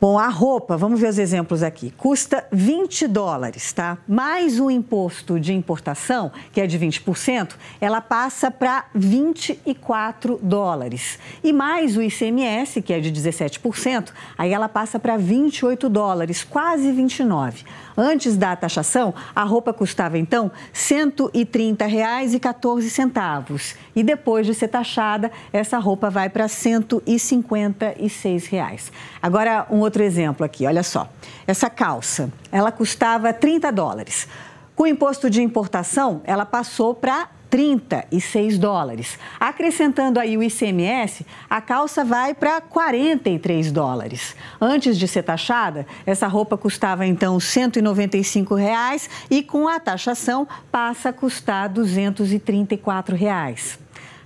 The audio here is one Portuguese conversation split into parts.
Bom, a roupa, vamos ver os exemplos aqui, custa 20 dólares, tá? Mais o imposto de importação, que é de 20%, ela passa para 24 dólares. E mais o ICMS, que é de 17%, aí ela passa para 28 dólares, quase 29. Antes da taxação, a roupa custava então R$ 130,14. E depois de ser taxada, essa roupa vai para R$ 156. Reais. Agora, um outro exemplo aqui, olha só. Essa calça, ela custava 30 dólares. Com o imposto de importação, ela passou para 36 dólares. Acrescentando aí o ICMS, a calça vai para 43 dólares. Antes de ser taxada, essa roupa custava então 195 reais e com a taxação passa a custar 234 reais.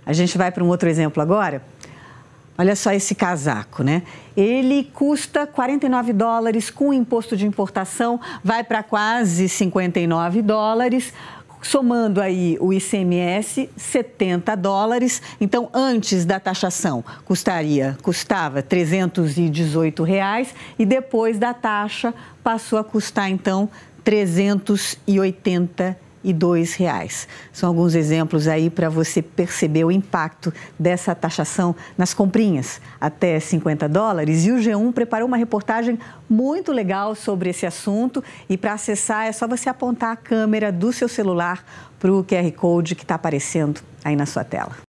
A gente vai para um outro exemplo agora. Olha só esse casaco, né? Ele custa 49 dólares com imposto de importação, vai para quase 59 dólares. Somando aí o ICMS, 70 dólares. Então, antes da taxação, custaria, custava 318 reais e depois da taxa passou a custar então 380 reais e dois reais. São alguns exemplos aí para você perceber o impacto dessa taxação nas comprinhas até 50 dólares. E o G1 preparou uma reportagem muito legal sobre esse assunto e para acessar é só você apontar a câmera do seu celular para o QR Code que está aparecendo aí na sua tela.